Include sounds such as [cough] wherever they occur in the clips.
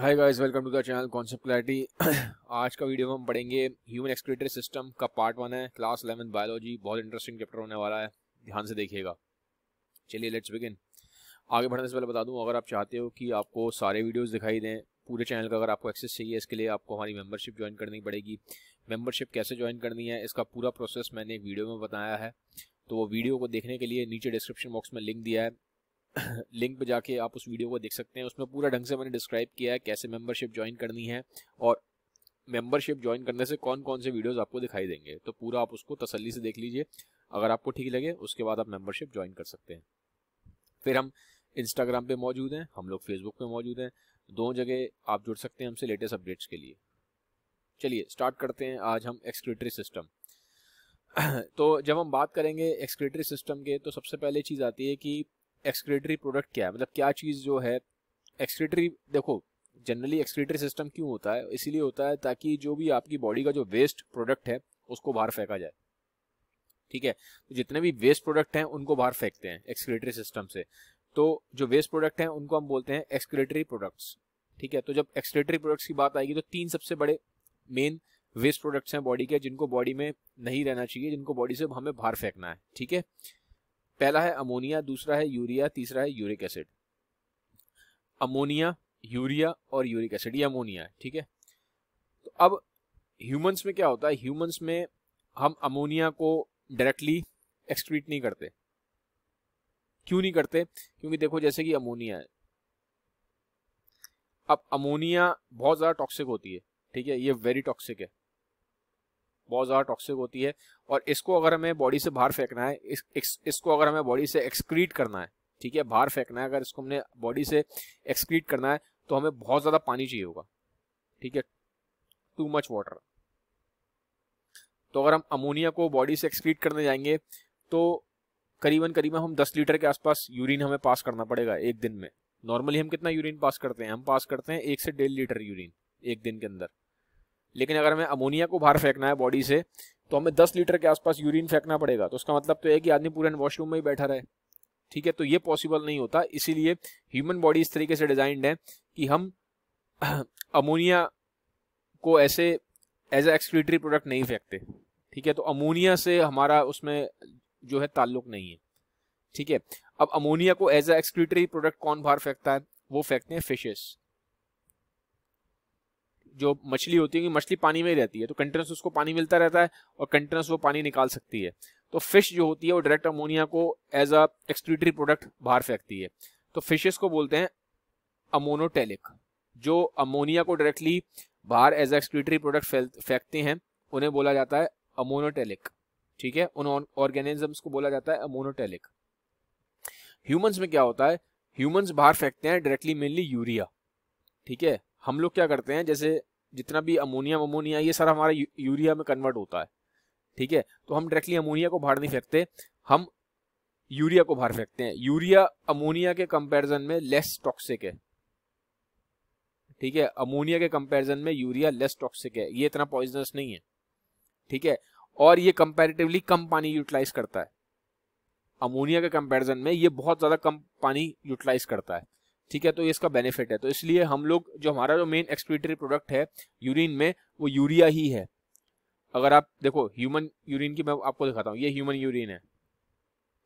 hi guys welcome to the channel concept clarity आज का video में हम पढ़ेंगे ह्यूमन एक्सक्रेटरी सिस्टम का पार्ट वन है क्लास इलेवन बायोलॉजी बहुत इंटरेस्टिंग चैप्टर होने वाला है ध्यान से देखिएगा चलिए लेट्स बिगिन आगे बढ़ने से पहले बता दूं अगर आप चाहते हो कि आपको सारे वीडियोज़ दिखाई दें पूरे चैनल का अगर आपको एक्सेस चाहिए इसके लिए आपको हमारी मेम्बरशिप ज्वाइन करनी पड़ेगी मेम्बरशिप कैसे ज्वाइन करनी है इसका पूरा प्रोसेस मैंने एक वीडियो में बताया है तो वो वीडियो को देखने के लिए नीचे डिस्क्रिप्शन बॉक्स में लिंक दिया है लिंक पर जाके आप उस वीडियो को देख सकते हैं उसमें पूरा ढंग से मैंने डिस्क्राइब किया है कैसे मेंबरशिप ज्वाइन करनी है और मेंबरशिप ज्वाइन करने से कौन कौन से वीडियोस आपको दिखाई देंगे तो पूरा आप उसको तसल्ली से देख लीजिए अगर आपको ठीक लगे उसके बाद आप मेंबरशिप ज्वाइन कर सकते हैं फिर हम इंस्टाग्राम पे मौजूद हैं हम लोग फेसबुक पे मौजूद हैं दो जगह आप जुड़ सकते हैं हमसे लेटेस्ट अपडेट्स के लिए चलिए स्टार्ट करते हैं आज हम एक्सक्रेटरी सिस्टम [clears throat] तो जब हम बात करेंगे एक्सक्रेटरी सिस्टम के तो सबसे पहले चीज़ आती है कि एक्सक्रेटरी प्रोडक्ट क्या है मतलब क्या चीज़ जो है एक्सक्रेटरी देखो जनरली एक्सक्रेटरी सिस्टम क्यों होता है इसीलिए होता है ताकि जो भी आपकी बॉडी का जो वेस्ट प्रोडक्ट है उसको बाहर फेंका जाए ठीक है तो जितने भी वेस्ट प्रोडक्ट हैं उनको बाहर फेंकते हैं एक्सक्रेटरी सिस्टम से तो जो वेस्ट प्रोडक्ट हैं उनको हम बोलते हैं एक्सक्रेटरी प्रोडक्ट्स ठीक है तो जब एक्सक्रेटरी प्रोडक्ट्स की बात आएगी तो तीन सबसे बड़े मेन वेस्ट प्रोडक्ट्स हैं बॉडी के जिनको बॉडी में नहीं रहना चाहिए जिनको बॉडी से हमें बाहर फेंकना है ठीक है पहला है अमोनिया दूसरा है यूरिया तीसरा है यूरिक एसिड अमोनिया यूरिया और यूरिक एसिड ये अमोनिया है ठीक है तो अब ह्यूमंस में क्या होता है ह्यूमंस में हम अमोनिया को डायरेक्टली एक्सक्रीट नहीं करते क्यों नहीं करते क्योंकि देखो जैसे कि अमोनिया है अब अमोनिया बहुत ज़्यादा टॉक्सिक होती है ठीक है ये वेरी टॉक्सिक है बहुत ज़्यादा टॉक्सिक होती है और इसको अगर हमें बॉडी से बाहर फेंकना है इस, इस, इसको अगर हमें बॉडी से एक्सक्रीट करना है ठीक है बाहर फेंकना है अगर इसको हमने बॉडी से एक्सक्रीट करना है तो हमें बहुत ज़्यादा पानी चाहिए होगा ठीक है टू मच वाटर तो अगर हम अमोनिया को बॉडी से एक्सक्रीट करने जाएंगे तो करीबन करीबन हम 10 लीटर के आसपास यूरिन हमें पास करना पड़ेगा एक दिन में नॉर्मली हम कितना यूरिन पास करते हैं हम पास करते हैं एक से डेढ़ लीटर यूरिन एक दिन के अंदर लेकिन अगर हमें अमोनिया को बाहर फेंकना है बॉडी से तो हमें दस लीटर के आसपास यूरिन फेंकना पड़ेगा तो उसका मतलब तो है कि आदमी पूरे वॉशरूम में ही बैठा रहे ठीक है तो ये पॉसिबल नहीं होता इसीलिए ह्यूमन बॉडी इस तरीके से डिजाइंड है कि हम अमोनिया [clears throat] को ऐसे एज ए एक्सक्रीटरी प्रोडक्ट नहीं फेंकते ठीक है तो अमोनिया से हमारा उसमें जो है ताल्लुक नहीं है ठीक है अब अमोनिया को एज ए एक्सक्रीटरी प्रोडक्ट कौन बाहर फेंकता है वो फेंकते हैं फिशेस जो मछली होती है मछली पानी में ही रहती है तो कंटिनस उसको पानी मिलता रहता है और कंटिनस वो पानी निकाल सकती है तो फिश जो होती है वो डायरेक्ट अमोनिया को एज अ एक्सक्रीटरी प्रोडक्ट बाहर फेंकती है तो फिशेस को बोलते हैं अमोनोटेलिक जो अमोनिया को डायरेक्टली बाहर एज एक्सक्रीटरी प्रोडक्ट फेंकते हैं उन्हें बोला जाता है अमोनोटेलिक ठीक है उन ऑर्गेनिजम्स को बोला जाता है अमोनोटेलिक ह्यूमंस में क्या होता है ह्यूमंस बाहर फेंकते हैं डायरेक्टली मेनली यूरिया ठीक है हम लोग क्या करते हैं जैसे जितना भी अमोनिया अमोनिया ये सारा हमारा यूरिया में कन्वर्ट होता है ठीक है तो हम डायरेक्टली अमोनिया को बाहर नहीं फेंकते हम यूरिया को बाहर फेंकते हैं यूरिया अमोनिया के कंपैरिजन में लेस टॉक्सिक है ठीक है अमोनिया के कंपैरिजन में यूरिया लेस टॉक्सिक है ये इतना पॉइजनस नहीं है ठीक है और ये कंपेरेटिवली कम पानी यूटिलाइज करता है अमोनिया के कंपेरिजन में ये बहुत ज़्यादा कम पानी यूटिलाइज करता है ठीक है तो ये इसका बेनिफिट है तो इसलिए हम लोग जो हमारा जो मेन एक्सक्रीटरी प्रोडक्ट है यूरिन में वो यूरिया ही है अगर आप देखो ह्यूमन यूरिन की मैं आपको दिखाता हूँ ये ह्यूमन यूरिन है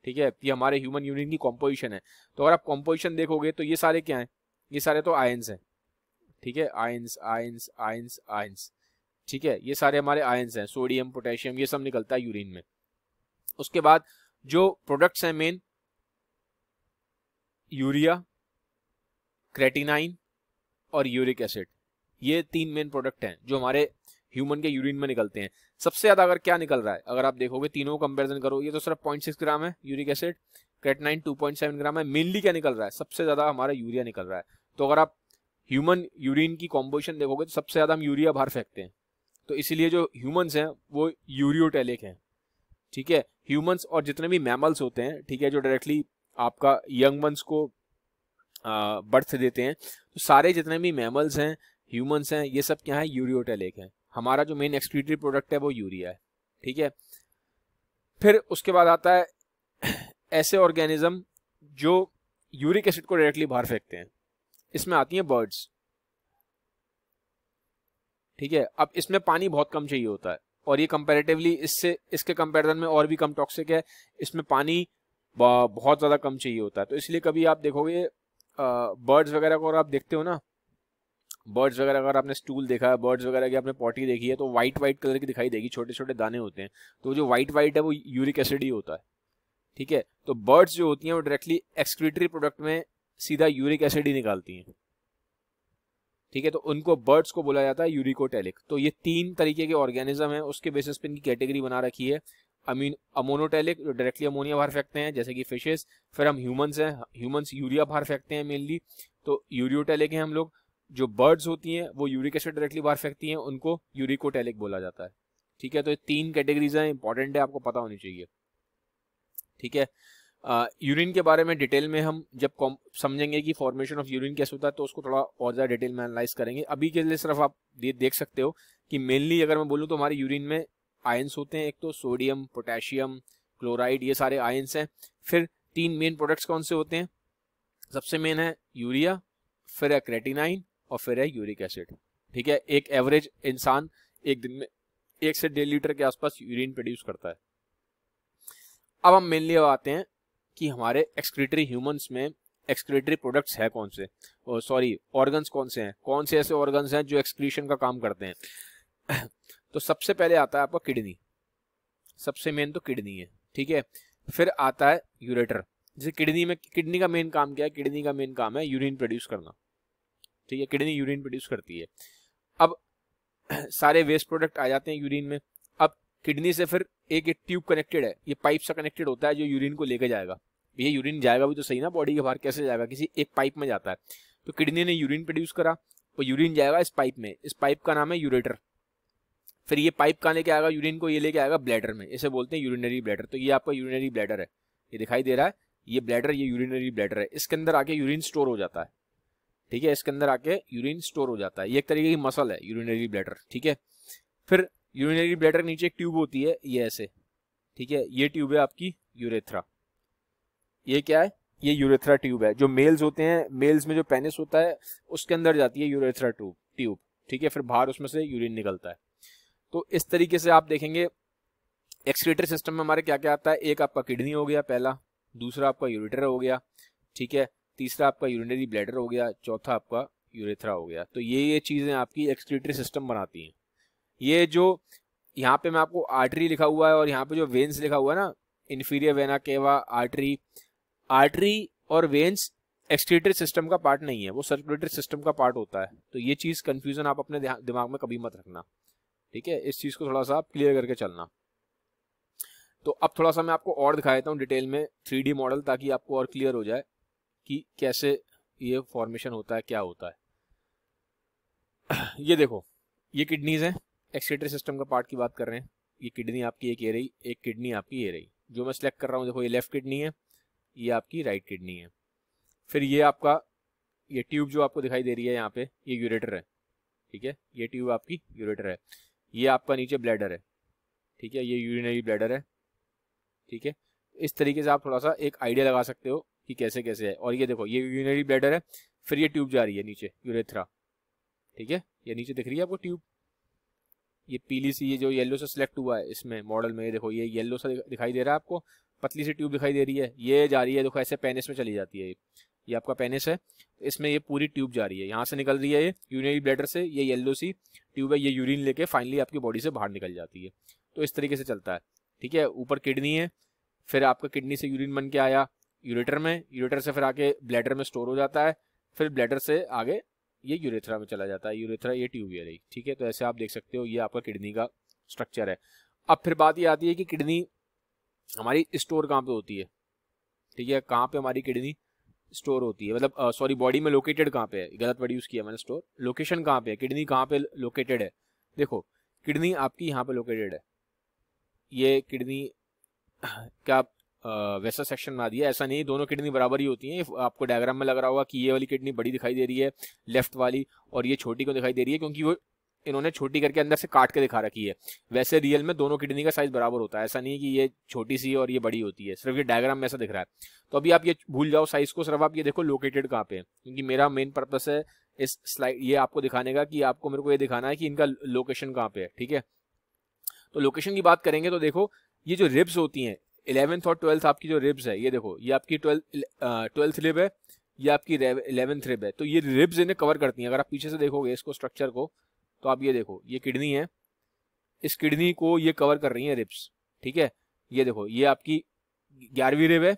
ठीक है ये हमारे ह्यूमन यूरिन की कॉम्पोजिशन है तो अगर आप कॉम्पोजिशन देखोगे तो ये सारे क्या हैं ये सारे तो आयन्स हैं ठीक है आयन्स आयन्स आयन्स आयन्स ठीक है ये सारे हमारे आयन्स हैं सोडियम पोटेशियम ये सब निकलता है यूरिन में उसके बाद जो प्रोडक्ट्स हैं मेन यूरिया क्रेटिनाइन और यूरिक एसिड ये तीन मेन प्रोडक्ट हैं जो हमारे ह्यूमन के यूरिन में निकलते हैं सबसे ज़्यादा अगर क्या निकल रहा है अगर आप देखोगे तीनों कंपेरिजन करो ये तो सिर्फ पॉइंट सिक्स ग्राम है uric acid creatinine two point seven gram है मेनली क्या निकल रहा है सबसे ज़्यादा हमारा यूरिया निकल रहा है तो अगर आप ह्यूमन यूरिन की कॉम्पोजिशन देखोगे तो सबसे ज़्यादा हम यूरिया बाहर फेंकते हैं तो इसीलिए जो ह्यूमन्स हैं वो यूरियोटेलिक हैं ठीक है ह्यूमन्स और जितने भी मैमल्स होते हैं ठीक है जो डायरेक्टली आपका यंग मंस को बर्थ देते हैं तो सारे जितने भी मैमल्स हैं ह्यूमंस हैं ये सब क्या है यूरियोटेलिक है हमारा जो मेन एक्सक्रीटरी प्रोडक्ट है वो यूरिया है ठीक है फिर उसके बाद आता है ऐसे ऑर्गेनिज्म जो यूरिक एसिड को डायरेक्टली बाहर फेंकते हैं इसमें आती हैं बर्ड्स ठीक है अब इसमें पानी बहुत कम चाहिए होता है और ये कंपैरेटिवली इससे इसके कंपैरिजन में और भी कम टॉक्सिक है इसमें पानी बहुत ज़्यादा कम चाहिए होता है तो इसलिए कभी आप देखोगे बर्ड्स वगैरह को अगर आप देखते हो ना बर्ड्स वगैरह अगर आपने स्टूल देखा है बर्ड्स वगैरह की आपने पॉटी देखी है तो वाइट वाइट कलर की दिखाई देगी छोटे छोटे दाने होते हैं तो जो वाइट वाइट है वो यूरिक एसिड ही होता है ठीक है तो बर्ड्स जो होती हैं वो डायरेक्टली एक्सक्रीटरी प्रोडक्ट में सीधा यूरिक एसिड ही निकालती हैं ठीक है तो उनको बर्ड्स को बोला जाता है यूरिकोटेलिक तो ये तीन तरीके के ऑर्गेनिज्म है उसके बेसिस पे इनकी कैटेगरी बना रखी है अमीन अमोनोटेलिक डायरेक्टली अमोनिया बाहर फेंकते हैं जैसे कि फिशेस फिर हम ह्यूमंस हैं ह्यूमंस यूरिया बाहर फेंकते हैं मेनली तो यूरियोटेलिक हैं हम लोग जो बर्ड्स होती हैं वो यूरिक एसिड डायरेक्टली बाहर फेंकती हैं उनको यूरिकोटेलिक बोला जाता है ठीक है तो ये तीन कैटेगरीज हैं इंपॉर्टेंट है आपको पता होनी चाहिए ठीक है यूरिन के बारे में डिटेल में हम जब समझेंगे कि फॉर्मेशन ऑफ यूरिन कैसे होता है तो उसको थोड़ा और ज़्यादा डिटेल में एनालाइज करेंगे अभी के लिए सिर्फ आप देख सकते हो कि मेनली अगर मैं बोलूँ तो हमारे यूरिन में आयंस होते हैं एक तो सोडियम पोटेशियम क्लोराइड ये सारे आयंस हैं फिर तीन मेन प्रोडक्ट्स कौन से होते हैं सबसे मेन है यूरिया फिर है क्रेटिनाइन और फिर है यूरिक एसिड ठीक है एक एवरेज इंसान एक दिन में एक से डेढ़ लीटर के आसपास यूरिन प्रोड्यूस करता है अब हम मेनली आते हैं कि हमारे एक्सक्रीटरी ह्यूमंस में एक्सक्रीटरी प्रोडक्ट्स है कौन से सॉरी ऑर्गन्स कौन से हैं कौन से ऐसे ऑर्गन्स हैं जो एक्सक्रीशन का काम करते हैं तो सबसे पहले आता है आपका किडनी सबसे मेन तो किडनी है ठीक है फिर आता है यूरेटर जैसे किडनी में किडनी का मेन काम क्या है किडनी का मेन काम है यूरिन प्रोड्यूस करना ठीक है किडनी यूरिन प्रोड्यूस करती है अब [clears throat] सारे वेस्ट प्रोडक्ट आ जाते हैं यूरिन में अब किडनी से फिर एक एक ट्यूब कनेक्टेड है ये पाइप से कनेक्टेड होता है जो यूरिन को लेकर जाएगा ये यूरिन जाएगा भी तो सही ना बॉडी के बाहर कैसे जाएगा किसी एक पाइप में जाता है तो किडनी ने यूरिन प्रोड्यूस करा वो यूरिन जाएगा इस पाइप में इस पाइप का नाम है यूरेटर फिर ये पाइप कहाँ लेके आएगा यूरिन को ये लेके आएगा ब्लैडर में इसे बोलते हैं यूरिनरी ब्लैडर तो ये आपका यूरिनरी ब्लैडर है ये दिखाई दे रहा है ये ब्लैडर ये यूरिनरी ब्लैडर है इसके अंदर आके यूरिन स्टोर हो जाता है ठीक है इसके अंदर आके यूरिन स्टोर हो जाता है ये एक तरीके की मसल है यूरिनरी ब्लैडर ठीक है फिर यूरिनरी ब्लैडर नीचे एक ट्यूब होती है ये ऐसे ठीक है ये ट्यूब है आपकी यूरेथ्रा ये क्या है ये यूरेथ्रा ट्यूब है जो मेल्स होते हैं मेल्स में जो पेनिस होता है उसके अंदर जाती है यूरेथ्रा ट्यूब ट्यूब ठीक है फिर बाहर उसमें से यूरिन निकलता है तो इस तरीके से आप देखेंगे एक्सक्रेटरी सिस्टम में हमारे क्या क्या आता है एक आपका किडनी हो गया पहला दूसरा आपका यूरेटर हो गया ठीक है तीसरा आपका यूरिनरी ब्लैडर हो गया चौथा आपका यूरेथ्रा हो गया तो ये ये चीज़ें आपकी एक्सक्रेटरी सिस्टम बनाती हैं ये जो यहाँ पे मैं आपको आर्टरी लिखा हुआ है और यहाँ पे जो वेंस लिखा हुआ है ना inferior vena cava artery artery और वेंस एक्सक्रेटरी सिस्टम का पार्ट नहीं है वो सर्कुलेटरी सिस्टम का पार्ट होता है तो ये चीज़ कन्फ्यूज़न आप अपने दिमाग में कभी मत रखना ठीक है इस चीज़ को थोड़ा सा आप क्लियर करके चलना तो अब थोड़ा सा मैं आपको और दिखा देता हूँ डिटेल में थ्री मॉडल ताकि आपको और क्लियर हो जाए कि कैसे ये फॉर्मेशन होता है क्या होता है ये देखो ये किडनीज हैं एक्सीटर सिस्टम का पार्ट की बात कर रहे हैं ये किडनी आपकी एक ये रही एक किडनी आपकी ये रही जो मैं सिलेक्ट कर रहा हूँ देखो ये लेफ्ट किडनी है ये आपकी राइट किडनी है फिर ये आपका ये ट्यूब जो आपको दिखाई दे रही है यहाँ पे ये यूरेटर है ठीक है ये ट्यूब आपकी यूरेटर है ये आपका नीचे ब्लैडर है ठीक है ये यूरिनरी ब्लैडर है ठीक है इस तरीके से आप थोड़ा सा एक आइडिया लगा सकते हो कि कैसे कैसे है और ये देखो ये यूरिनरी ब्लैडर है फिर ये ट्यूब जा रही है नीचे यूरेथ्रा ठीक है ये नीचे दिख रही है आपको ट्यूब ये पीली सी ये जो येलो सा सिलेक्ट हुआ है इसमें मॉडल में ये देखो ये येलो सा दिखाई दे रहा है आपको पतली सी ट्यूब दिखाई दे रही है ये जा रही है देखो ऐसे पेनिस में चली जाती है ये ये आपका पेनिस है इसमें ये पूरी ट्यूब जा रही है यहाँ से निकल रही है ये यूरिनरी ब्लैडर से ये येल्लो सी ट्यूब है ये यूरिन लेके फाइनली आपकी बॉडी से बाहर निकल जाती है तो इस तरीके से चलता है ठीक है ऊपर किडनी है फिर आपका किडनी से यूरिन बन के आया यूरेटर में यूरेटर से फिर आके ब्लैडर में स्टोर हो जाता है फिर ब्लैडर से आगे ये यूरेथ्रा में चला जाता है यूरेथ्रा ये ट्यूब ये रही ठीक है तो ऐसे आप देख सकते हो ये आपका किडनी का स्ट्रक्चर है अब फिर बात ये आती है कि किडनी हमारी स्टोर कहाँ पे होती है ठीक है कहाँ पे हमारी किडनी स्टोर होती है मतलब सॉरी बॉडी में लोकेटेड कहाँ पे है गलत वर्ड यूज़ किया मैंने स्टोर लोकेशन कहाँ पे है किडनी कहाँ पे लोकेटेड है देखो किडनी आपकी यहाँ पे लोकेटेड है ये किडनी क्या वैसा सेक्शन बना दिया ऐसा नहीं दोनों किडनी बराबर ही होती हैं आपको डायग्राम में लग रहा होगा कि ये वाली किडनी बड़ी दिखाई दे रही है लेफ्ट वाली और ये छोटी को दिखाई दे रही है क्योंकि वो इन्होंने छोटी करके अंदर से काट के दिखा रखी है वैसे रियल में दोनों किडनी का साइज बराबर होता है ऐसा नहीं है कि ये छोटी सी और ये बड़ी होती है सिर्फ ये डायग्राम में ऐसा दिख रहा है तो अभी आप ये भूल जाओ साइज को सिर्फ आप ये देखो लोकेटेड कहाँ पे है क्योंकि मेरा मेन पर्पज है इस स्लाइड ये आपको दिखाने का कि आपको मेरे को ये दिखाना है कि इनका लोकेशन कहाँ पे है ठीक है तो लोकेशन की बात करेंगे तो देखो ये जो रिब्स होती हैं इलेवेंथ और ट्वेल्थ आपकी जो रिब्स है ये देखो ये आपकी ट्वेल्थ ट्वेल्थ रिब है ये आपकी इलेवेंथ रिब है तो ये रिब्स इन्हें कवर करती हैं अगर आप पीछे से देखोगे इसको स्ट्रक्चर को तो आप ये देखो ये किडनी है इस किडनी को ये कवर कर रही है रिब्स ठीक है ये देखो ये आपकी ग्यारहवीं रिब है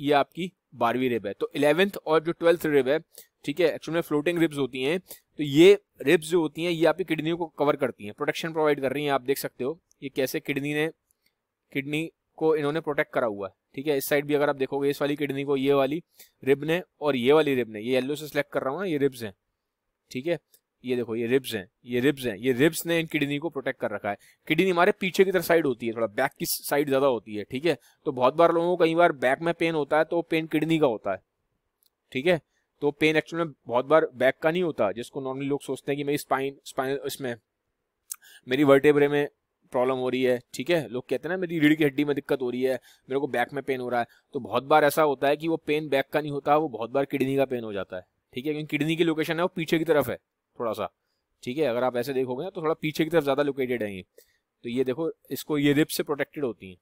ये आपकी बारहवीं रिब है तो इलेवेंथ और जो ट्वेल्थ रिब है ठीक है एक्चुअल में फ्लोटिंग रिब्स होती हैं तो ये रिब्स जो होती हैं ये आपकी किडनी को कवर करती हैं प्रोटेक्शन प्रोवाइड कर रही हैं आप देख सकते हो ये कैसे किडनी ने किडनी को इन्होंने प्रोटेक्ट करा हुआ है ठीक है इस साइड भी अगर आप देखोगे इस वाली किडनी को ये वाली रिब ने और ये वाली रिब ने ये येल्लो से सिलेक्ट कर रहा हूँ ना ये रिब्स हैं ठीक है ये देखो ये रिब्स हैं ये रिब्स हैं ये रिब्स ने इन किडनी को प्रोटेक्ट कर रखा है किडनी हमारे पीछे की तरफ साइड होती है थोड़ा बैक की साइड ज्यादा होती है ठीक है तो बहुत बार लोगों को कई बार बैक में पेन होता है तो पेन किडनी का होता है ठीक है तो पेन एक्चुअल में बहुत बार बैक का नहीं होता जिसको नॉर्मली लोग सोचते हैं कि मेरी स्पाइन स्पाइन इसमें मेरी वर्टेबरे में प्रॉब्लम हो रही है ठीक है लोग कहते हैं ना मेरी रीढ़ की हड्डी में दिक्कत हो रही है मेरे को बैक में पेन हो रहा है तो बहुत बार ऐसा होता है कि वो पेन बैक का नहीं होता वो बहुत बार किडनी का पेन हो जाता है ठीक है क्योंकि किडनी की लोकेशन है वो पीछे की तरफ है थोड़ा सा ठीक है अगर आप ऐसे देखोगे ना तो थोड़ा पीछे की तरफ ज़्यादा लोकेटेड है ये तो ये देखो इसको ये रिप से प्रोटेक्टेड होती हैं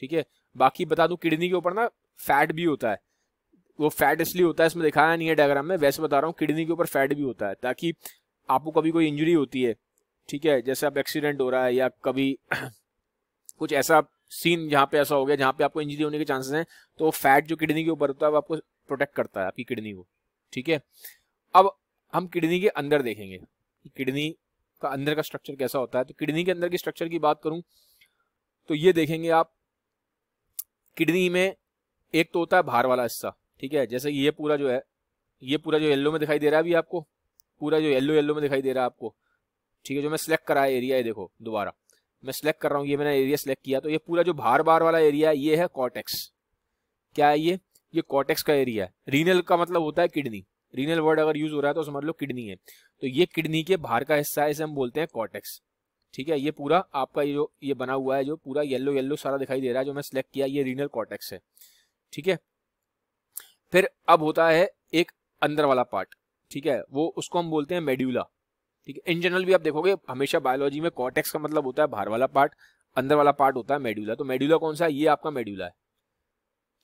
ठीक है बाकी बता दूं किडनी के ऊपर ना फैट भी होता है वो फैट इसलिए होता है इसमें दिखाया नहीं है डायग्राम में वैसे बता रहा हूँ किडनी के ऊपर फैट भी होता है ताकि आपको कभी कोई इंजरी होती है ठीक है जैसे आप एक्सीडेंट हो रहा है या कभी [clears throat] कुछ ऐसा सीन जहाँ पे ऐसा हो गया जहाँ पे आपको इंजरी होने के चांसेस हैं तो फैट जो किडनी के ऊपर होता है वो आपको प्रोटेक्ट करता है आपकी किडनी को ठीक है अब हम किडनी के अंदर देखेंगे किडनी का अंदर का स्ट्रक्चर कैसा होता है तो किडनी के अंदर की स्ट्रक्चर की बात करूं तो ये देखेंगे आप किडनी में एक तो होता है भार वाला हिस्सा ठीक है जैसे ये पूरा जो है ये पूरा जो येल्लो में दिखाई दे रहा है अभी आपको पूरा जो येल्लो येल्लो में दिखाई दे रहा है आपको ठीक है जो मैं सिलेक्ट करा है एरिया ये देखो दोबारा मैं सिलेक्ट कर रहा हूँ ये मैंने एरिया सिलेक्ट किया तो ये पूरा जो भार बार वाला एरिया है ये है कॉटेक्स क्या है ये ये कॉटेक्स का एरिया है रीनल का मतलब होता है किडनी रीनल वर्ड अगर यूज हो रहा है तो समझ लो किडनी है तो ये किडनी के बाहर का हिस्सा है इसे हम बोलते हैं कॉटेक्स ठीक है ये पूरा आपका ये जो ये बना हुआ है जो पूरा येल्लो येलो सारा दिखाई दे रहा है जो मैं सिलेक्ट किया ये रीनल कॉटेक्स है ठीक है फिर अब होता है एक अंदर वाला पार्ट ठीक है वो उसको हम बोलते हैं मेड्यूला ठीक है इन जनरल भी आप देखोगे हमेशा बायोलॉजी में कॉटेक्स का मतलब होता है बाहर वाला पार्ट अंदर वाला पार्ट होता है मेड्यूला तो मेड्यूला कौन सा है ये आपका मेड्यूला है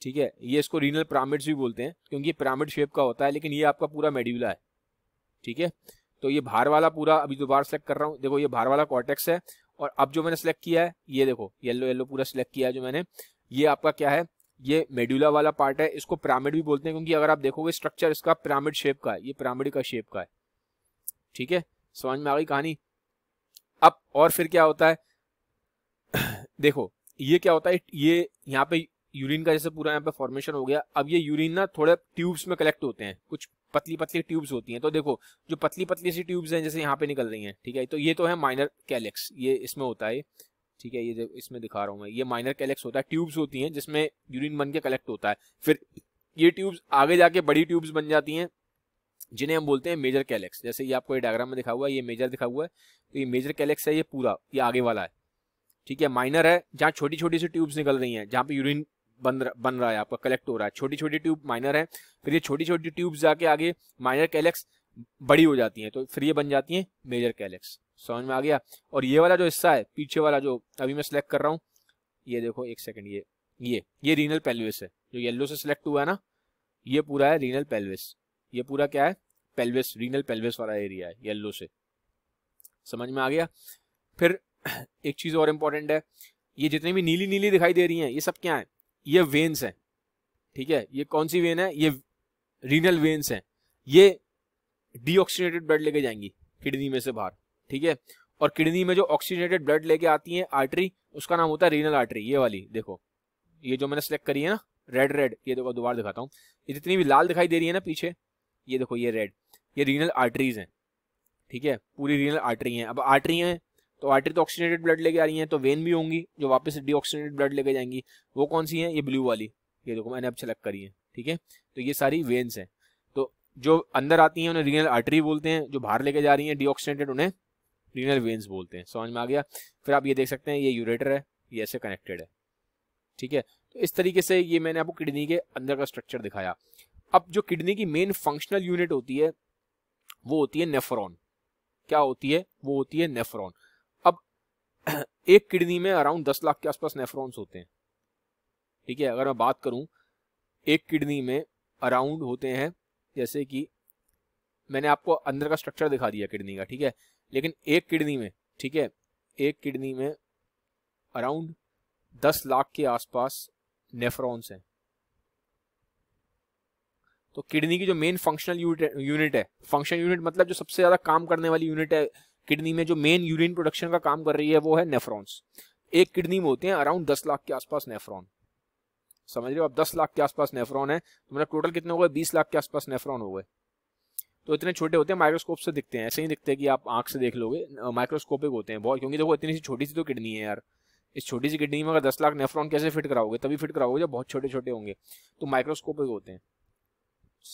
ठीक है ये इसको रीनल पिरामिड्स भी बोलते हैं क्योंकि ये पिरामिड शेप का होता है लेकिन ये आपका पूरा मेड्यूला है ठीक है तो ये भार वाला पूरा अभी दोबारा तो सेलेक्ट कर रहा हूँ देखो ये भार वाला कॉर्टेक्स है और अब जो मैंने सेलेक्ट किया है ये देखो येलो येलो पूरा सेलेक्ट किया है जो मैंने ये आपका क्या है ये मेड्यूला वाला पार्ट है इसको पिरामिड भी बोलते हैं क्योंकि अगर आप देखोगे स्ट्रक्चर इसका पिरामिड शेप का है ये पिरामिड का शेप का है ठीक है समझ में आ गई कहानी अब और फिर क्या होता है [clears throat] देखो ये क्या होता है ये यहाँ पे यूरिन का जैसे पूरा यहाँ पे फॉर्मेशन हो गया अब ये यूरिन ना थोड़े ट्यूब्स में कलेक्ट होते हैं कुछ पतली पतली ट्यूब्स होती हैं तो देखो जो पतली पतली सी ट्यूब्स हैं जैसे यहाँ पे निकल रही हैं ठीक है तो ये तो है माइनर कैलेक्स ये इसमें होता है ठीक है ये इसमें दिखा रहा हूँ मैं ये माइनर कैलेक्स होता है ट्यूब्स होती हैं जिसमें यूरिन बन के कलेक्ट होता है फिर ये ट्यूब्स आगे जाके बड़ी ट्यूब्स बन जाती हैं जिन्हें हम बोलते हैं मेजर कैलेक्स जैसे ये आपको डायग्राम में दिखा हुआ है ये मेजर दिखा हुआ है तो ये मेजर कैलेक्स है ये पूरा ये आगे वाला है ठीक है माइनर है जहाँ छोटी छोटी सी ट्यूब्स निकल रही हैं जहाँ पे यूरिन बन रहा बन रहा है आपका कलेक्ट हो रहा है छोटी छोटी ट्यूब माइनर है फिर ये छोटी छोटी ट्यूब जाके आगे माइनर कैलेक्स बड़ी हो जाती हैं तो फिर ये बन जाती हैं मेजर कैलेक्स समझ में आ गया और ये वाला जो हिस्सा है पीछे वाला जो अभी मैं सिलेक्ट कर रहा हूँ ये देखो एक सेकेंड ये ये ये रीनल पेल्विस है जो येल्लो से सिलेक्ट हुआ है ना ये पूरा है रीनल पेल्विस ये पूरा क्या है पेल्विस रीनल पेल्विस वाला एरिया है येल्लो से समझ में आ गया फिर एक चीज़ और इम्पोर्टेंट है ये जितनी भी नीली नीली दिखाई दे रही हैं ये सब क्या है ये वेन्स हैं ठीक है ये कौन सी वेन है ये रीनल वेन्स हैं ये डीऑक्सीनेटेड ब्लड लेके जाएंगी किडनी में से बाहर ठीक है और किडनी में जो ऑक्सीजनेटेड ब्लड लेके आती है आर्टरी उसका नाम होता है रीनल आर्टरी ये वाली देखो ये जो मैंने सेलेक्ट करी है ना रेड रेड ये देखो दोबारा दिखाता हूँ ये जितनी भी लाल दिखाई दे रही है ना पीछे ये देखो ये रेड ये रीनल आर्टरीज हैं ठीक है पूरी रीनल आर्टरी हैं अब आर्टरी हैं तो आर्टरी तो ऑक्सीजनेटेड ब्लड लेके आ रही हैं तो वेन भी होंगी जो वापस डीऑक्सीडेटेड ब्लड लेके जाएंगी वो कौन सी हैं ये ब्लू वाली ये देखो मैंने अब सेलेक्ट करी है ठीक है तो ये सारी वेन्स हैं तो जो अंदर आती हैं उन्हें रीनल आर्टरी बोलते हैं जो बाहर लेके जा रही हैं डीऑक्सीडेटेड उन्हें रीनल वेन्स बोलते हैं समझ में आ गया फिर आप ये देख सकते हैं ये यूरेटर है ये ऐसे कनेक्टेड है ठीक है तो इस तरीके से ये मैंने आपको किडनी के अंदर का स्ट्रक्चर दिखाया अब जो किडनी की मेन फंक्शनल यूनिट होती है वो होती है नेफ्रॉन क्या होती है वो होती है नेफ्रॉन [coughs] एक किडनी में अराउंड दस लाख के आसपास नेफ्रॉन्स होते हैं ठीक है अगर मैं बात करूं एक किडनी में अराउंड होते हैं जैसे कि मैंने आपको अंदर का स्ट्रक्चर दिखा दिया किडनी का ठीक है लेकिन एक किडनी में ठीक है एक किडनी में अराउंड दस लाख के आसपास नेफ्रॉन्स हैं तो किडनी की जो मेन फंक्शनल यूनिट है फंक्शनल यूनिट मतलब जो सबसे ज़्यादा काम करने वाली यूनिट है किडनी में जो मेन यूरिन प्रोडक्शन का काम कर रही है वो है नेफ्रॉन्स एक किडनी में होते हैं अराउंड दस लाख के आसपास नेफ्रॉन समझ रहे हो आप दस लाख के आसपास नेफ्रॉन है तो मतलब टोटल कितने हो गए बीस लाख के आसपास नेफ्रॉन हो गए तो इतने छोटे होते हैं माइक्रोस्कोप से दिखते हैं ऐसे ही दिखते हैं कि आप आंख से देख लोगे माइक्रोस्कोपिक होते हैं बहुत क्योंकि देखो इतनी सी छोटी सी तो किडनी है यार इस छोटी सी किडनी में अगर दस लाख नेफ्रॉन कैसे फिट कराओगे तभी फिट कराओगे जब बहुत छोटे छोटे होंगे तो माइक्रोस्कोपिक होते हैं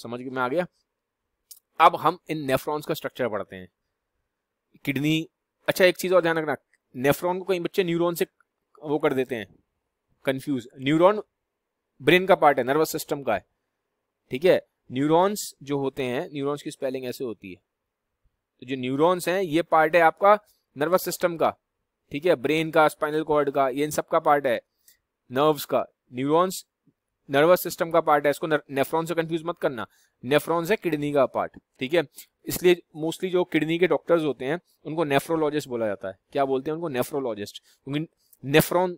समझ में आ गया अब हम इन नेफ्रॉन्स का स्ट्रक्चर पढ़ते हैं किडनी अच्छा एक चीज़ और ध्यान रखना नेफ्रॉन को कई बच्चे न्यूरॉन से वो कर देते हैं कंफ्यूज न्यूरॉन ब्रेन का पार्ट है नर्वस सिस्टम का है ठीक है न्यूरॉन्स जो होते हैं न्यूरॉन्स की स्पेलिंग ऐसे होती है तो जो न्यूरॉन्स हैं ये पार्ट है आपका नर्वस सिस्टम का ठीक है ब्रेन का स्पाइनल कॉर्ड का ये इन सब का पार्ट है नर्व्स का न्यूरॉन्स नर्वस सिस्टम का पार्ट है इसको नेफ्रॉन से कंफ्यूज मत करना नेफ्रॉन है किडनी का पार्ट ठीक है इसलिए मोस्टली जो किडनी के डॉक्टर्स होते हैं उनको नेफ्रोलॉजिस्ट बोला जाता है क्या बोलते हैं उनको नेफ्रोलॉजिस्ट क्योंकि नेफ्रॉन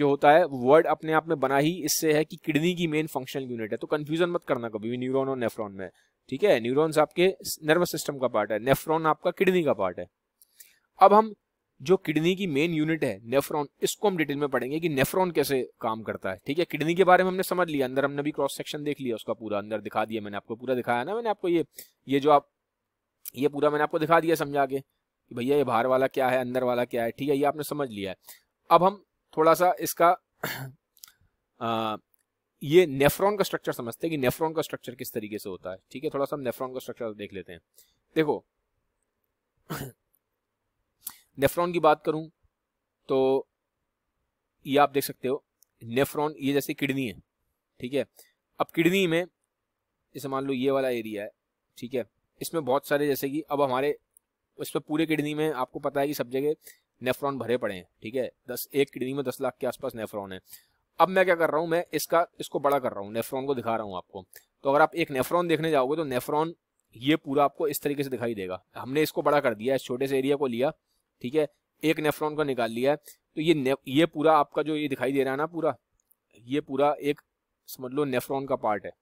जो होता है वर्ड अपने आप में बना ही इससे है कि किडनी की मेन फंक्शनल यूनिट है तो कंफ्यूजन मत करना कभी भी न्यूरोन और नेफ्रॉन में ठीक है न्यूरोन्स आपके नर्वस सिस्टम का पार्ट है नेफ्रॉन आपका किडनी का पार्ट है अब हम जो किडनी की मेन यूनिट है नेफ्रॉन इसको हम डिटेल में पढ़ेंगे कि नेफ्रॉन कैसे काम करता है ठीक है किडनी के बारे में हमने समझ लिया अंदर हमने भी क्रॉस सेक्शन देख लिया उसका पूरा अंदर दिखा दिया मैंने आपको पूरा दिखाया ना मैंने आपको ये ये जो आप ये पूरा मैंने आपको दिखा दिया समझा के कि भैया ये बाहर वाला क्या है अंदर वाला क्या है ठीक है ये आपने समझ लिया है अब हम थोड़ा सा इसका आ, ये नेफ्रॉन का स्ट्रक्चर समझते हैं कि नेफ्रॉन का स्ट्रक्चर किस तरीके से होता है ठीक है थोड़ा सा हम नेफ्रॉन का स्ट्रक्चर देख लेते हैं देखो नेफ्रॉन की बात करूं तो ये आप देख सकते हो नेफ्रॉन ये जैसे किडनी है ठीक है अब किडनी में जैसे मान लो ये वाला एरिया है ठीक है इसमें बहुत सारे जैसे कि अब हमारे उस पर पूरे किडनी में आपको पता है कि सब जगह नेफ्रॉन भरे पड़े हैं ठीक है दस एक किडनी में दस लाख के आसपास नेफ्रॉन है अब मैं क्या कर रहा हूँ मैं इसका इसको बड़ा कर रहा हूँ नेफ्रॉन को दिखा रहा हूँ आपको तो अगर आप एक नेफ्रॉन देखने जाओगे तो नेफ्रॉन ये पूरा आपको इस तरीके से दिखाई देगा हमने इसको बड़ा कर दिया इस छोटे से एरिया को लिया ठीक है एक नेफ्रॉन का निकाल लिया है तो ये ये पूरा आपका जो ये दिखाई दे रहा है ना पूरा ये पूरा एक समझ लो नेफ्रॉन का पार्ट है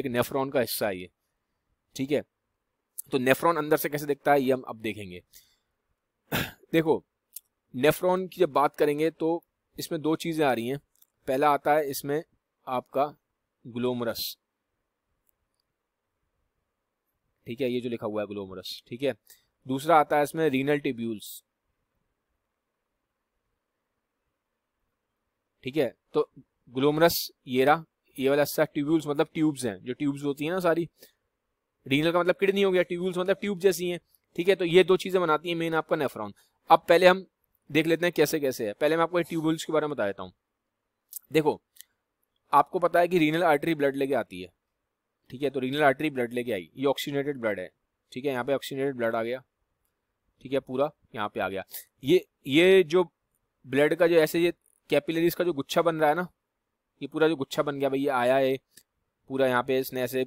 एक नेफ्रॉन का हिस्सा है ये ठीक है तो नेफ्रॉन अंदर से कैसे दिखता है ये हम अब देखेंगे [clears throat] देखो नेफ्रॉन की जब बात करेंगे तो इसमें दो चीज़ें आ रही हैं पहला आता है इसमें आपका ग्लोमरस ठीक है ये जो लिखा हुआ है ग्लोमरस ठीक है दूसरा आता है इसमें रीनल टिब्यूल्स ठीक है तो ग्लोमरस येरा ये वाला हिस्सा ट्यूब्यूल्स मतलब ट्यूब्स हैं जो ट्यूब्स होती है ना सारी रीनल का मतलब किडनी हो गया ट्यूब्यूल्स मतलब ट्यूब जैसी हैं ठीक है तो ये दो चीज़ें बनाती हैं मेन आपका नेफ्रॉन अब पहले हम देख लेते हैं कैसे कैसे है पहले मैं आपको ट्यूब्यूल्स के बारे में बता देता हूँ देखो आपको पता है कि रीनल आर्टरी ब्लड लेके आती है ठीक है तो रीनल आर्टरी ब्लड लेके आई ये ऑक्सीनेटेड ब्लड है ठीक है यहाँ पे ऑक्सीनेटेड ब्लड आ गया ठीक है पूरा यहाँ पे आ गया ये ये जो ब्लड का जो ऐसे ये कैपिलरीज का जो गुच्छा बन रहा है ना ये पूरा जो गुच्छा बन गया भाई ये आया है पूरा यहाँ पे इसने ऐसे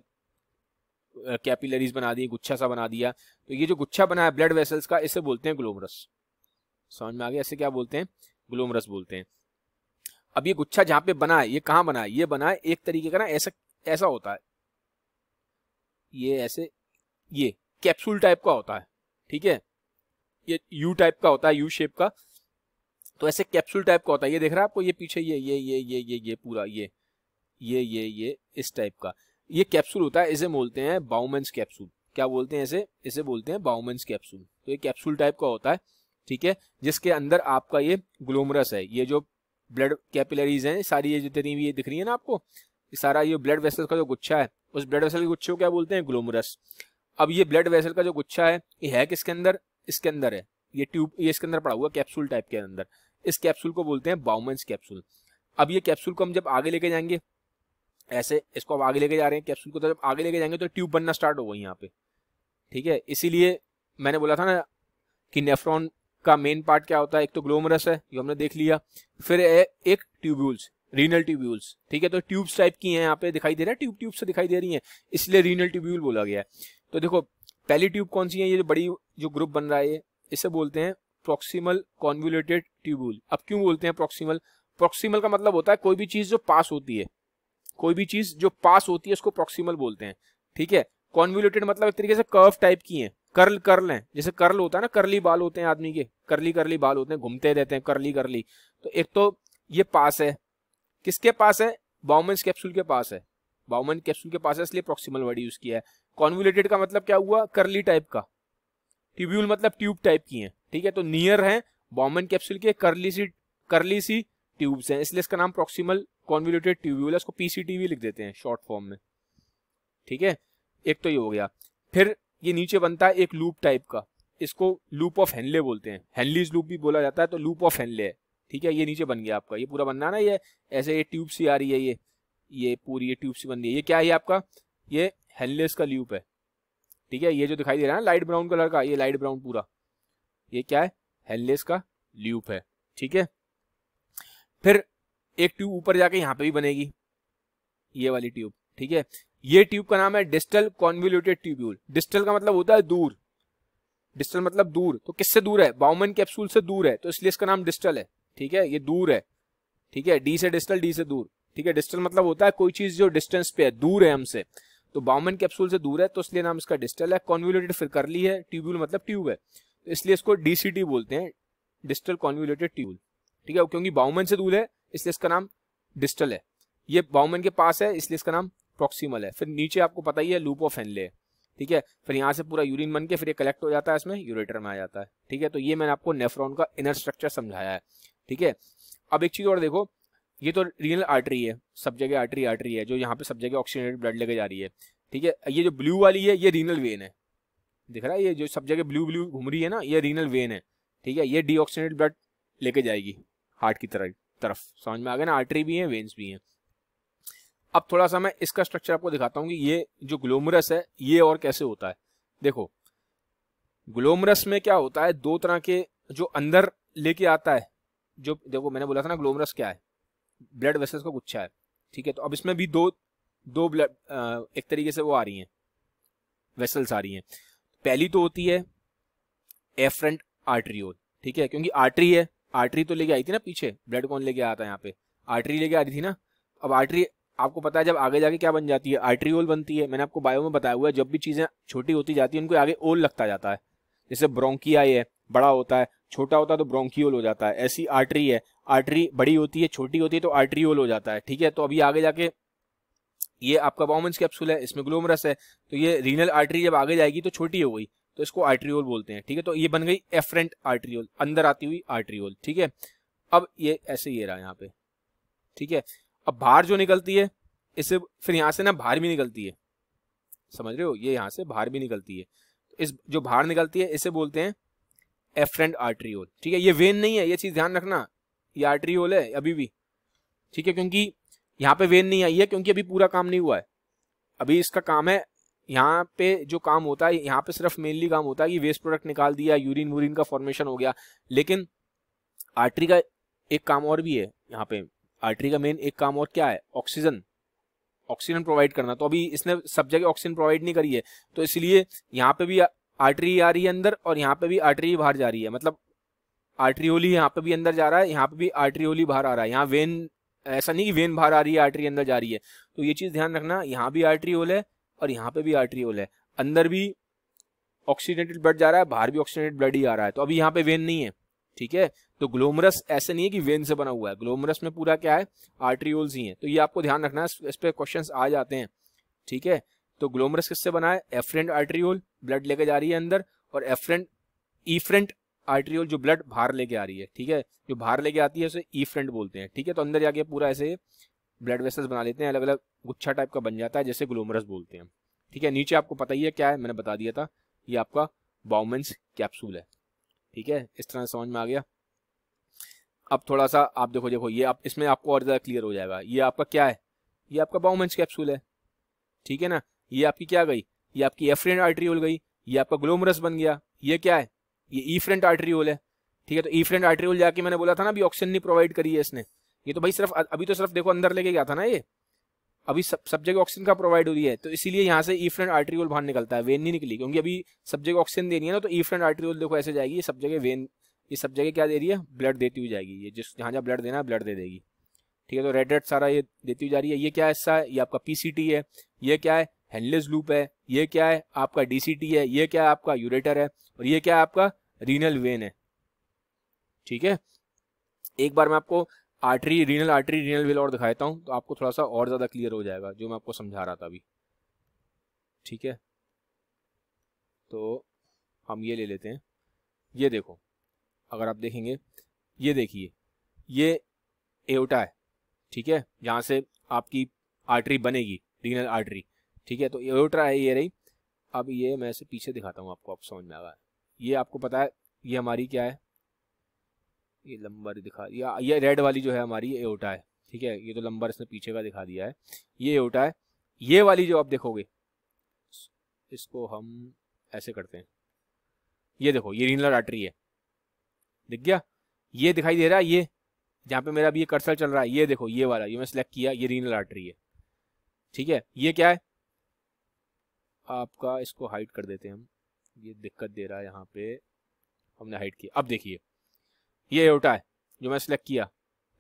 कैपिलरीज बना दी गुच्छा सा बना दिया तो ये जो गुच्छा बना है ब्लड वेसल्स का इसे बोलते हैं ग्लोमरस समझ में आ गया ऐसे क्या बोलते हैं ग्लोमरस बोलते हैं अब ये गुच्छा जहाँ पे बना है ये कहाँ बना है ये बना है एक तरीके का ना ऐसा ऐसा होता है ये ऐसे ये कैप्सूल टाइप का होता है ठीक है ये यू टाइप का होता है यू शेप का तो ऐसे कैप्सूल टाइप का होता है ये देख रहा है आपको ये पीछे ये ये ये ये ये ये पूरा ये ये ये ये इस टाइप का ये कैप्सूल होता है इसे बोलते हैं बाउमेंस कैप्सूल क्या बोलते हैं इसे इसे बोलते हैं बाउमेंस कैप्सूल तो ये कैप्सूल टाइप का होता है ठीक है जिसके अंदर आपका ये ग्लोमरस है ये जो ब्लड कैपिलरीज हैं सारी ये जितनी भी ये दिख रही है ना आपको सारा ये ब्लड वेसल का जो गुच्छा है उस ब्लड वेसल के गुच्छे को क्या बोलते हैं ग्लोमरस अब ये ब्लड वेसल का जो गुच्छा है ये है किसके अंदर इसके अंदर है ये ट्यूब ये इसके अंदर पड़ा हुआ कैप्सूल टाइप के अंदर इस कैप्सूल को बोलते हैं बाउमेंस कैप्सूल अब ये कैप्सूल को हम जब आगे लेके जाएंगे ऐसे इसको हम आगे लेके जा रहे हैं कैप्सूल को तो जब आगे लेके जाएंगे तो ट्यूब बनना स्टार्ट होगा यहाँ पे ठीक है इसीलिए मैंने बोला था ना कि नेफ्रॉन का मेन पार्ट क्या होता है एक तो ग्लोमरस है जो हमने देख लिया फिर है एक ट्यूब्यूल्स रीनल ट्यूब्यूल्स ठीक है तो ट्यूब्स टाइप की हैं यहाँ पे दिखाई दे रहा है ट्यूब ट्यूब से दिखाई दे रही हैं इसलिए रीनल ट्यूब्यूल बोला गया है तो देखो पहली ट्यूब कौन सी है ये जो बड़ी जो ग्रुप बन रहा है इसे बोलते हैं प्रोक्सीमल कॉन्वुलेटेड ट्यूबुल अब क्यों बोलते हैं प्रोक्सीमल प्रोक्सीमल का मतलब होता है कोई भी चीज जो पास होती है कोई भी चीज जो पास होती है उसको प्रोक्सीमल बोलते हैं ठीक है कॉन्वुलेटेड मतलब एक तरीके से कर्व टाइप की है कर्ल कर्ल है जैसे कर्ल होता है ना करली बाल होते हैं आदमी के करली करली बाल होते हैं घूमते रहते हैं करली करली तो एक तो ये पास है किसके पास है बाउमन कैप्सूल के पास है बाउमन कैप्सूल के पास है इसलिए प्रोक्सीमल वर्ड यूज किया है कॉन्वुलेटेड का मतलब क्या हुआ करली टाइप का ट्यूब्यूल मतलब ट्यूब टाइप की हैं ठीक है तो नियर हैं बॉमन कैप्सूल के करली सी करली सी ट्यूब्स हैं इसलिए इसका नाम प्रॉक्सिमल कॉन्वुलेटेड ट्यूब्यूल है इसको पीसीटीवी लिख देते हैं शॉर्ट फॉर्म में ठीक है एक तो ये हो गया फिर ये नीचे बनता है एक लूप टाइप का इसको लूप ऑफ हेनले बोलते हैं हेनलीज लूप भी बोला जाता है तो लूप ऑफ हेनले है ठीक है ये नीचे बन गया आपका ये पूरा बनना ना ये ऐसे ये ट्यूब सी आ रही है ये ये पूरी ये ट्यूब सी बन रही है ये क्या है आपका ये हेनलेस का ल्यूप है ठीक है ये जो दिखाई दे रहा है ना लाइट ब्राउन कलर का ये लाइट ब्राउन पूरा ये क्या है हेनलेस का ल्यूप है ठीक है फिर एक ट्यूब ऊपर जाके यहाँ पे भी बनेगी ये वाली ट्यूब ठीक है ये ट्यूब का नाम है डिस्टल कॉन्वोल्यूटेड ट्यूब्यूल डिस्टल का मतलब होता है दूर डिस्टल मतलब दूर तो किससे दूर है बाउमन कैप्सूल से दूर है तो इसलिए इसका नाम डिस्टल है ठीक है ये दूर है ठीक है डी से डिस्टल डी से दूर ठीक है डिस्टल मतलब होता है कोई चीज जो डिस्टेंस पे है दूर है हमसे तो बाउमन कैप्सूल से दूर है तो इसलिए नाम इसका डिस्टल है कॉन्व्यूलेटेड फिर कर ली है ट्यूब्यूल मतलब ट्यूब है तो इसलिए इसको डी बोलते हैं डिस्टल कॉन्व्यूलेटेड ट्यूब ठीक है क्योंकि बाउमन से दूर है इसलिए इसका नाम डिस्टल है ये बाउमन के पास है इसलिए इसका नाम प्रॉक्सिमल है फिर नीचे आपको पता ही है लूप ऑफ एनले ठीक है फिर यहाँ से पूरा यूरिन बन के फिर ये कलेक्ट हो जाता है इसमें यूरेटर में आ जाता है ठीक है तो ये मैंने आपको नेफ्रॉन का इनर स्ट्रक्चर समझाया है ठीक है अब एक चीज और देखो ये तो रीनल आर्टरी है सब जगह आर्टरी आर्टरी है जो यहाँ पे सब जगह ऑक्सीजनेटेड ब्लड लेके जा रही है ठीक है ये जो ब्लू वाली है ये रीनल वेन है दिख रहा है ये जो सब जगह ब्लू ब्लू घूम रही है ना ये रीनल वेन है ठीक है ये डीऑक्सीजनेटेड ब्लड लेके जाएगी हार्ट की तरह तरफ समझ में आ गया ना आर्टरी भी है वेन्स भी हैं अब थोड़ा सा मैं इसका स्ट्रक्चर आपको दिखाता हूँ कि ये जो ग्लोमरस है ये और कैसे होता है देखो ग्लोमरस में क्या होता है दो तरह के जो अंदर लेके आता है जो देखो मैंने बोला था ना ग्लोमरस क्या है ब्लड वेसल्स का गुच्छा है ठीक है तो अब इसमें भी दो दो ब्लड एक तरीके से वो आ रही हैं वेसल्स आ रही हैं पहली तो होती है एफ्रंट आर्ट्रियोल ठीक है क्योंकि आर्टरी है आर्टरी तो लेके आई थी ना पीछे ब्लड कौन लेके आता है यहाँ पे आर्टरी लेके आ रही थी ना अब आर्टरी आपको पता है जब आगे जाके क्या बन जाती है आर्ट्रियोल बनती है मैंने आपको बायो में बताया हुआ है जब भी चीज़ें छोटी होती जाती है उनको आगे ओल लगता जाता है जैसे ब्रोंकियाई है बड़ा होता है छोटा होता है तो ब्रोंकियोल हो जाता है ऐसी आर्टरी है आर्टरी बड़ी होती है छोटी होती है तो आर्ट्रियोल हो जाता है ठीक है तो अभी आगे जाके ये आपका बाउमेंस कैप्सूल है इसमें ग्लोमरस है तो ये रीनल आर्टरी जब आगे जाएगी तो छोटी हो गई तो इसको आर्ट्रियोल बोलते हैं ठीक है तो ये बन गई एफरेंट आर्ट्रियोल अंदर आती हुई आर्ट्रियोल ठीक है अब ये ऐसे ही रहा यहाँ पे ठीक है अब बाहर जो निकलती है इसे फिर यहाँ से ना बाहर भी निकलती है समझ रहे हो ये यहाँ से बाहर भी निकलती है तो इस जो बाहर निकलती है इसे बोलते हैं एफरेंट आर्ट्रियोल ठीक है ये वेन नहीं है ये चीज ध्यान रखना ये आर्ट्रियोल है अभी भी ठीक है क्योंकि यहाँ पे वेन नहीं आई है क्योंकि अभी पूरा काम नहीं हुआ है अभी इसका काम है यहाँ पे जो काम होता है यहाँ पे सिर्फ मेनली काम होता है कि वेस्ट प्रोडक्ट निकाल दिया यूरिन वूरिन का फॉर्मेशन हो गया लेकिन आर्टरी का एक काम और भी है यहाँ पे आर्टरी का मेन एक काम और क्या है ऑक्सीजन ऑक्सीजन प्रोवाइड करना तो अभी इसने सब जगह ऑक्सीजन प्रोवाइड नहीं करी है तो इसलिए यहाँ पे भी आर्टरी आ रही है अंदर और यहाँ पे भी आर्टरी बाहर जा रही है मतलब आर्ट्रियोली यहाँ पे भी अंदर जा रहा है यहाँ पे भी आर्ट्रियोली बाहर आ रहा है यहाँ वेन ऐसा नहीं कि वेन बाहर आ रही है आर्टरी अंदर जा रही है तो ये चीज़ ध्यान रखना यहाँ भी आर्ट्रियोल है और यहाँ पे भी आर्ट्रियोल है अंदर भी ऑक्सीडेटेड ब्लड जा रहा है बाहर भी ऑक्सीडेटेड ब्लड ही आ रहा है तो अभी यहाँ पे वेन नहीं है ठीक है तो ग्लोमरस ऐसे नहीं है कि वेन से बना हुआ है ग्लोमरस में पूरा क्या है आर्ट्रियोल्स ही है तो ये आपको ध्यान रखना है इस पर क्वेश्चन आ जाते हैं ठीक है तो ग्लोमरस किससे बना है एफरेंट आर्ट्रियोल ब्लड लेके जा रही है अंदर और एफरेंट ईफ्रेंट आर्ट्रियोल जो ब्लड बाहर लेके आ रही है ठीक है जो बाहर लेके आती है उसे ई फ्रंट बोलते हैं ठीक है तो अंदर जाके पूरा ऐसे ब्लड वेसल्स बना लेते हैं अलग अलग गुच्छा टाइप का बन जाता है जैसे ग्लोमरस बोलते हैं ठीक है नीचे आपको पता ही है क्या है मैंने बता दिया था ये आपका बाउमेंस कैप्सूल है ठीक है इस तरह समझ में आ गया अब थोड़ा सा आप देखो देखो ये आप इसमें आपको और ज़्यादा क्लियर हो जाएगा ये आपका क्या है ये आपका बाउमेंस कैप्सूल है ठीक है ना ये आपकी क्या गई ये आपकी एफ्रियन आर्ट्रियोल गई ये आपका ग्लोमरस बन गया ये क्या है ये ई ईफ्रेंट आर्टरीहोल है ठीक है तो ई ईफ्रेंट आर्टरीहोल जाके मैंने बोला था ना अभी ऑक्सीजन नहीं प्रोवाइड करी है इसने ये तो भाई सिर्फ अभी तो सिर्फ देखो अंदर लेके गया था ना ये अभी सब सब जगह ऑक्सीजन का प्रोवाइड हो रही है तो इसीलिए यहाँ से ई फ्रेंड आर्ट्रियोल बाहर निकलता है वेन नहीं निकली क्योंकि अभी सब जगह ऑक्सीजन दे रही है ना तो ई फ्रेंड आर्ट्रियोल देखो ऐसे जाएगी सब जगह वेन ये सब जगह क्या दे रही है ब्लड देती हुई जाएगी ये जिस जहाँ जहाँ ब्लड देना है ब्लड दे देगी ठीक है तो रेड रेड सारा ये देती हुई जा रही है ये क्या हिस्सा है ये आपका टी है ये क्या है हैंडलेस लूप है ये क्या है आपका डीसीटी है ये क्या है आपका यूरेटर है और ये क्या है आपका रीनल वेन है ठीक है एक बार मैं आपको artery renal artery renal vein और दिखाता हूँ तो आपको थोड़ा सा और ज़्यादा क्लियर हो जाएगा जो मैं आपको समझा रहा था अभी ठीक है तो हम ये ले लेते हैं ये देखो अगर आप देखेंगे ये देखिए ये एवटा है ठीक है यहाँ से आपकी आर्टरी बनेगी रीनल आर्टरी ठीक है तो एयोट्रा है ये रही अब ये मैं इसे पीछे दिखाता हूँ आपको आप समझ में आ है ये आपको पता है ये हमारी क्या है ये लंबर दिखा या ये रेड वाली जो है हमारी ये एयोटा है ठीक है ये तो लंबर इसने पीछे का दिखा दिया है ये एयोटा है ये वाली जो आप देखोगे इसको हम ऐसे करते हैं ये देखो ये रीनल आर्टरी है दिख गया ये दिखाई दे रहा है ये जहाँ पे मेरा अभी ये कर्सल चल रहा है ये देखो ये वाला ये मैं सिलेक्ट किया ये रीनल आर्टरी है ठीक है ये क्या है आपका इसको हाइट कर देते हैं हम ये दिक्कत दे रहा है यहाँ पे हमने हाइट किया अब देखिए ये एवटा है जो मैं सिलेक्ट किया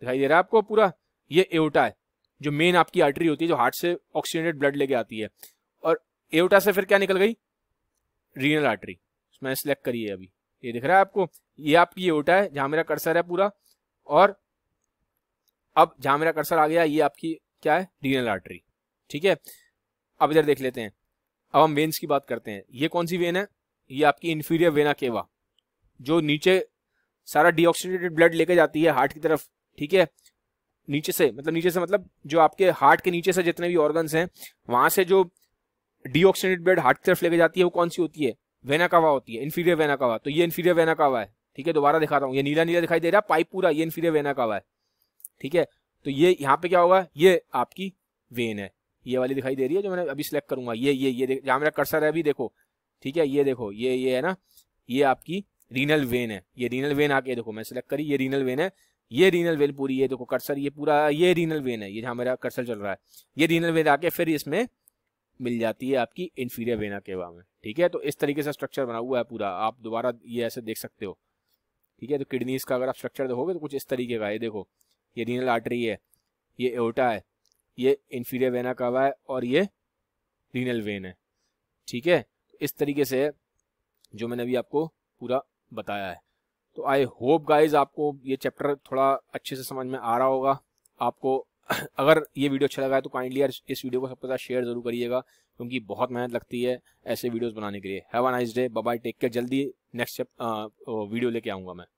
दिखाई दे रहा है आपको पूरा ये एवटा है जो मेन आपकी आर्टरी होती है जो हार्ट से ऑक्सीजनेट ब्लड लेके आती है और एवटा से फिर क्या निकल गई रीनल आर्टरी मैंने सिलेक्ट करी है अभी ये दिख रहा है आपको ये आपकी एवटा है जहाँ मेरा कर्सर है पूरा और अब जहाँ मेरा कर्सर आ गया ये आपकी क्या है रीनल आर्टरी ठीक है अब इधर देख लेते हैं अब हम वेन्स की बात करते हैं ये कौन सी वेन है ये आपकी इन्फीरियर वेना केवा जो नीचे सारा डिऑक्सीडेटेड ब्लड लेके जाती है हार्ट की तरफ ठीक है नीचे से मतलब नीचे से मतलब जो आपके हार्ट के नीचे से जितने भी ऑर्गन्स हैं वहां से जो डीऑक्सीडेटेड ब्लड हार्ट की तरफ लेके जाती है वो कौन सी होती है वेना कावा होती है इन्फीरियर वेना कावा तो ये इन्फीरियर वेना कावा है ठीक है दोबारा दिखा रहा हूँ ये नीला नीला दिखाई दे रहा है पाइप पूरा ये इन्फीरियर वेना कावा है ठीक है तो ये यहाँ पे क्या होगा ये आपकी वेन है ये वाली दिखाई दे रही है जो मैंने अभी सिलेक्ट करूंगा ये ये ये जहाँ मेरा कर्सर है अभी देखो ठीक है ये देखो ये ये है ना ये आपकी रीनल वेन है ये रीनल वेन आके देखो मैं सिलेक्ट करी ये रीनल वेन है ये रीनल वेन पूरी ये देखो कर्सर ये पूरा ये रीनल वेन है ये जहाँ मेरा कर्सर चल रहा है ये रीनल वेन आके फिर इसमें मिल जाती है आपकी इन्फीरियर वेना के में ठीक है तो इस तरीके से स्ट्रक्चर बना हुआ है पूरा आप दोबारा ये ऐसे देख सकते हो ठीक है तो किडनीज का अगर आप स्ट्रक्चर देखोगे तो कुछ इस तरीके का ये देखो ये रीनल आर्टरी है ये एओटा है ये इन्फीरियर वेना कावा है और ये रीनल वेन है ठीक है इस तरीके से जो मैंने अभी आपको पूरा बताया है तो आई होप गाइज आपको ये चैप्टर थोड़ा अच्छे से समझ में आ रहा होगा आपको [clears throat] अगर ये वीडियो अच्छा लगा है तो काइंडली यार इस वीडियो को सबके साथ शेयर जरूर करिएगा क्योंकि बहुत मेहनत लगती है ऐसे वीडियोस बनाने के लिए have a nice day bye take care जल्दी नेक्स्ट वीडियो लेके आऊँगा मैं